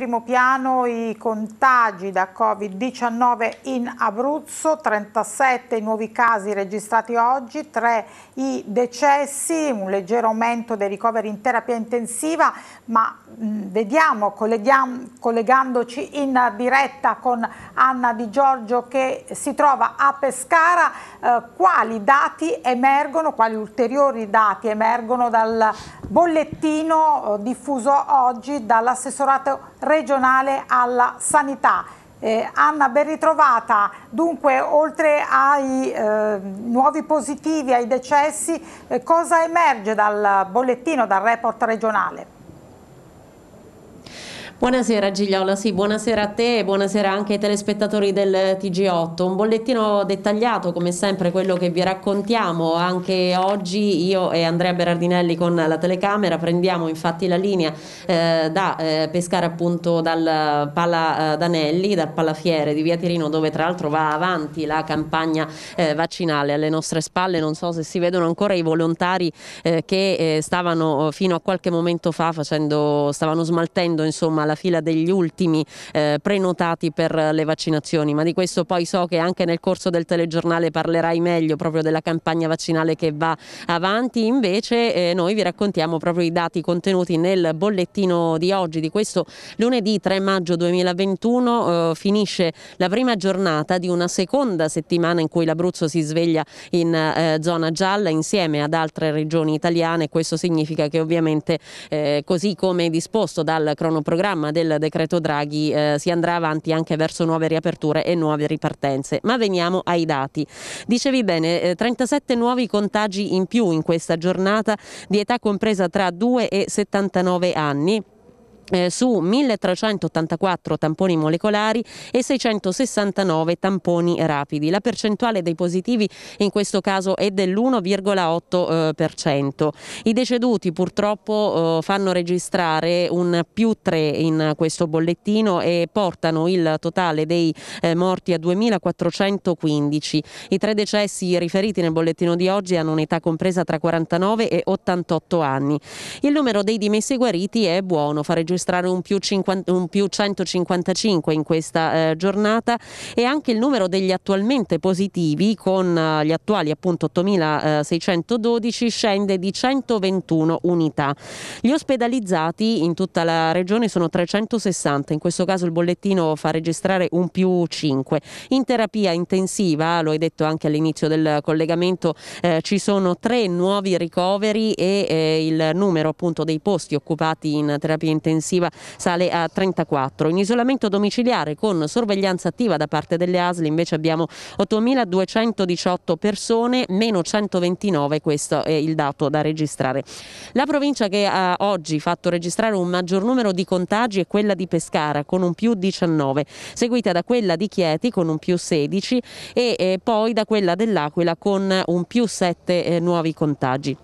primo piano i contagi da Covid-19 in Abruzzo, 37 i nuovi casi registrati oggi, 3 i decessi, un leggero aumento dei ricoveri in terapia intensiva, ma mh, vediamo, collegandoci in diretta con Anna Di Giorgio che si trova a Pescara, eh, quali dati emergono, quali ulteriori dati emergono dal bollettino eh, diffuso oggi dall'assessorato regionale alla sanità. Eh, Anna, ben ritrovata. Dunque, oltre ai eh, nuovi positivi, ai decessi, eh, cosa emerge dal bollettino, dal report regionale? Buonasera Gigliola, sì, buonasera a te e buonasera anche ai telespettatori del TG8. Un bollettino dettagliato come sempre quello che vi raccontiamo anche oggi io e Andrea Berardinelli con la telecamera prendiamo infatti la linea eh, da eh, pescare appunto dal eh, Pala eh, Danelli, dal Palafiere di Via Tirino dove tra l'altro va avanti la campagna eh, vaccinale alle nostre spalle, non so se si vedono ancora i volontari eh, che stavano fino a qualche momento fa facendo, stavano smaltendo insomma alla fila degli ultimi eh, prenotati per le vaccinazioni, ma di questo poi so che anche nel corso del telegiornale parlerai meglio proprio della campagna vaccinale che va avanti, invece eh, noi vi raccontiamo proprio i dati contenuti nel bollettino di oggi, di questo lunedì 3 maggio 2021 eh, finisce la prima giornata di una seconda settimana in cui l'Abruzzo si sveglia in eh, zona gialla insieme ad altre regioni italiane, questo significa che ovviamente eh, così come disposto dal cronoprogramma programma del decreto Draghi eh, si andrà avanti anche verso nuove riaperture e nuove ripartenze. Ma veniamo ai dati. Dicevi bene, eh, 37 nuovi contagi in più in questa giornata di età compresa tra 2 e 79 anni eh, su 1384 tamponi molecolari e 669 tamponi rapidi. La percentuale dei positivi in questo caso è dell'1,8%. Eh, I deceduti purtroppo eh, fanno registrare un più 3 in questo bollettino e portano il totale dei eh, morti a 2415. I tre decessi riferiti nel bollettino di oggi hanno un'età compresa tra 49 e 88 anni. Il numero dei dimessi guariti è buono, fa registrare registrare un più, 50, un più 155 in questa eh, giornata e anche il numero degli attualmente positivi con eh, gli attuali appunto 8612 scende di 121 unità. Gli ospedalizzati in tutta la regione sono 360, in questo caso il bollettino fa registrare un più 5. In terapia intensiva, lo hai detto anche all'inizio del collegamento, eh, ci sono tre nuovi ricoveri e eh, il numero appunto dei posti occupati in terapia intensiva complessiva sale a 34. In isolamento domiciliare con sorveglianza attiva da parte delle ASL invece abbiamo 8.218 persone, meno 129, questo è il dato da registrare. La provincia che ha oggi fatto registrare un maggior numero di contagi è quella di Pescara con un più 19, seguita da quella di Chieti con un più 16 e eh, poi da quella dell'Aquila con un più 7 eh, nuovi contagi.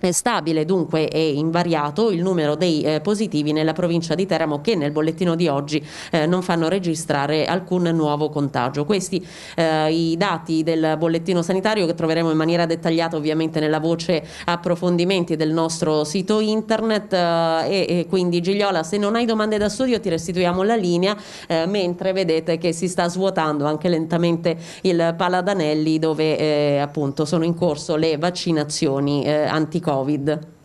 È eh, stabile dunque e invariato il numero dei eh, positivi nella provincia di Teramo che nel bollettino di oggi eh, non fanno registrare alcun nuovo contagio. Questi eh, i dati del bollettino sanitario che troveremo in maniera dettagliata ovviamente nella voce approfondimenti del nostro sito internet eh, e, e, quindi Gigliola se non hai domande da studio ti restituiamo la linea eh, mentre vedete che si sta svuotando anche lentamente il Paladanelli dove appunto sono in corso le vaccinazioni anticorpi Covid.